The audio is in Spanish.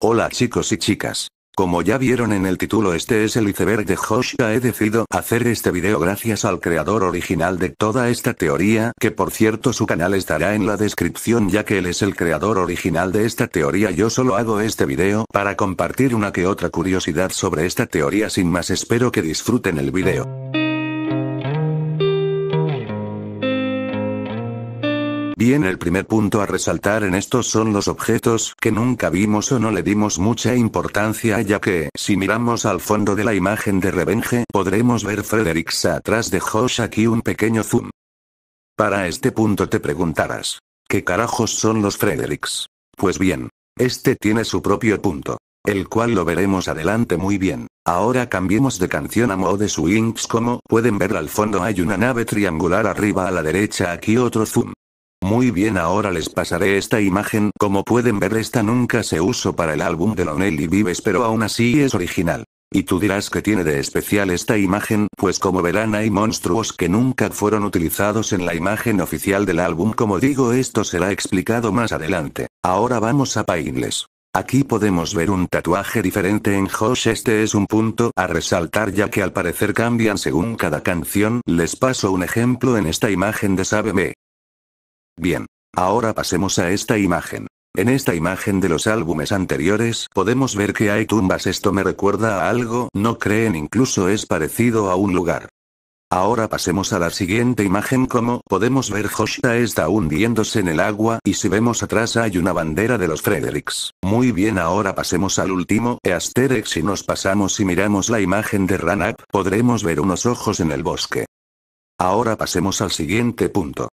Hola chicos y chicas. Como ya vieron en el título este es el iceberg de Joshua he decidido hacer este video gracias al creador original de toda esta teoría que por cierto su canal estará en la descripción ya que él es el creador original de esta teoría yo solo hago este video para compartir una que otra curiosidad sobre esta teoría sin más espero que disfruten el video. Bien, el primer punto a resaltar en estos son los objetos que nunca vimos o no le dimos mucha importancia ya que, si miramos al fondo de la imagen de Revenge, podremos ver Fredericks atrás de Josh aquí un pequeño zoom. Para este punto te preguntarás, ¿qué carajos son los Fredericks? Pues bien, este tiene su propio punto, el cual lo veremos adelante muy bien. Ahora cambiemos de canción a mode swings como pueden ver al fondo hay una nave triangular arriba a la derecha aquí otro zoom. Muy bien ahora les pasaré esta imagen, como pueden ver esta nunca se usó para el álbum de Lonely Vives pero aún así es original. Y tú dirás que tiene de especial esta imagen, pues como verán hay monstruos que nunca fueron utilizados en la imagen oficial del álbum como digo esto será explicado más adelante. Ahora vamos a Painless. Aquí podemos ver un tatuaje diferente en Josh. Este es un punto a resaltar ya que al parecer cambian según cada canción. Les paso un ejemplo en esta imagen de Sabe Me. Bien. Ahora pasemos a esta imagen. En esta imagen de los álbumes anteriores podemos ver que hay tumbas. Esto me recuerda a algo, no creen incluso es parecido a un lugar. Ahora pasemos a la siguiente imagen como podemos ver Hoshita está hundiéndose en el agua y si vemos atrás hay una bandera de los Fredericks. Muy bien ahora pasemos al último e Asterix si nos pasamos y miramos la imagen de Ranap podremos ver unos ojos en el bosque. Ahora pasemos al siguiente punto.